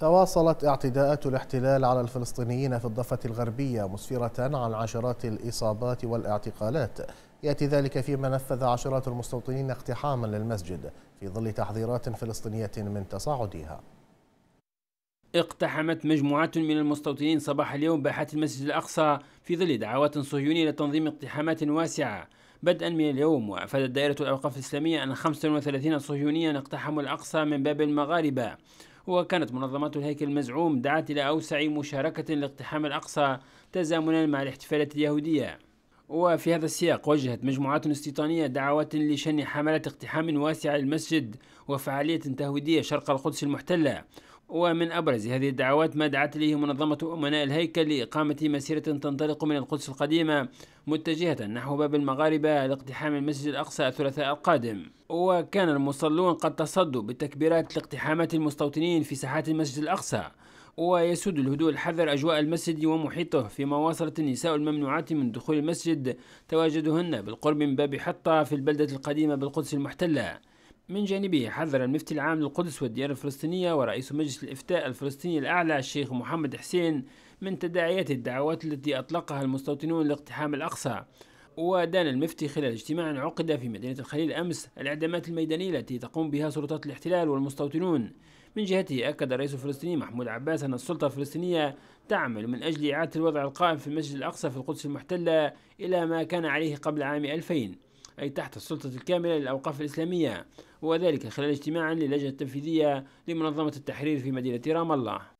تواصلت اعتداءات الاحتلال على الفلسطينيين في الضفة الغربية مسفرة عن عشرات الإصابات والاعتقالات يأتي ذلك فيما نفذ عشرات المستوطنين اقتحاما للمسجد في ظل تحذيرات فلسطينية من تصاعدها اقتحمت مجموعات من المستوطنين صباح اليوم باحات المسجد الأقصى في ظل دعوات صهيونية لتنظيم اقتحامات واسعة بدءا من اليوم وأفادت دائرة الأوقاف الإسلامية أن 35 صهيونيا اقتحموا الأقصى من باب المغاربة وكانت منظمات الهيكل المزعوم دعت إلى أوسع مشاركة لاقتحام الأقصى تزامنا مع الاحتفالات اليهودية وفي هذا السياق وجهت مجموعات استيطانية دعوات لشن حملات اقتحام واسعة للمسجد وفعالية تهويدية شرق القدس المحتلة ومن أبرز هذه الدعوات ما دعت إليه منظمة أمناء الهيكل لإقامة مسيرة تنطلق من القدس القديمة متجهة نحو باب المغاربة لاقتحام المسجد الأقصى الثلاثاء القادم وكان المصلون قد تصدوا بالتكبيرات لاقتحامات المستوطنين في ساحات المسجد الأقصى ويسود الهدوء الحذر أجواء المسجد ومحيطه فيما واصلت النساء الممنوعات من دخول المسجد تواجدهن بالقرب من باب حطة في البلدة القديمة بالقدس المحتلة من جانبه حذر المفتي العام للقدس والديار الفلسطينية ورئيس مجلس الإفتاء الفلسطيني الأعلى الشيخ محمد حسين من تداعيات الدعوات التي أطلقها المستوطنون لاقتحام الأقصى ودان المفتي خلال اجتماع عقد في مدينة الخليل أمس الإعدامات الميدانية التي تقوم بها سلطات الاحتلال والمستوطنون من جهته أكد الرئيس الفلسطيني محمود عباس أن السلطة الفلسطينية تعمل من أجل إعادة الوضع القائم في المسجد الأقصى في القدس المحتلة إلى ما كان عليه قبل عام 2000 أي تحت السلطة الكاملة للأوقاف الإسلامية وذلك خلال اجتماع للجنة التنفيذية لمنظمة التحرير في مدينة رام الله